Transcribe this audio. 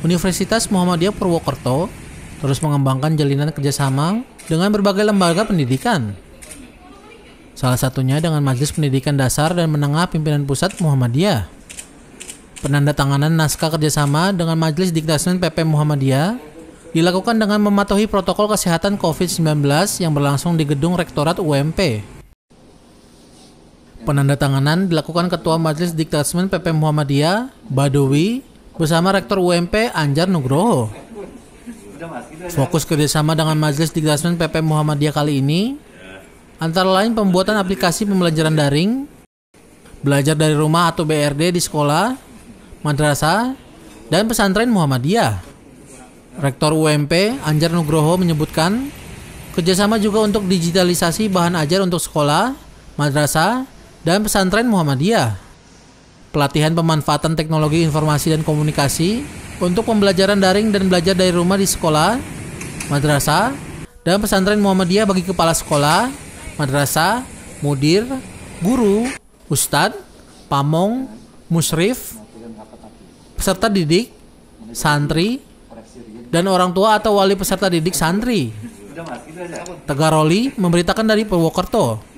Universitas Muhammadiyah Purwokerto terus mengembangkan jalinan kerjasama dengan berbagai lembaga pendidikan. Salah satunya dengan Majelis Pendidikan Dasar dan Menengah Pimpinan Pusat Muhammadiyah. Penanda tanganan naskah kerjasama dengan Majelis Dikdasmen PP Muhammadiyah dilakukan dengan mematuhi protokol kesehatan COVID-19 yang berlangsung di gedung Rektorat UMP. Penanda tanganan dilakukan Ketua Majelis Dikdasmen PP Muhammadiyah, Badowi, bersama Rektor UMP Anjar Nugroho. Fokus kerjasama dengan Majelis Diklasemen PP Muhammadiyah kali ini, antara lain pembuatan aplikasi pembelajaran daring, belajar dari rumah atau BRD di sekolah, madrasah, dan pesantren Muhammadiyah. Rektor UMP Anjar Nugroho menyebutkan, kerjasama juga untuk digitalisasi bahan ajar untuk sekolah, madrasah, dan pesantren Muhammadiyah pelatihan pemanfaatan teknologi informasi dan komunikasi untuk pembelajaran daring dan belajar dari rumah di sekolah, madrasah, dan pesantren Muhammadiyah bagi kepala sekolah, madrasah, mudir, guru, ustadz, pamong, musrif, peserta didik, santri, dan orang tua atau wali peserta didik santri. Gitu Tegaroli memberitakan dari Purwokerto.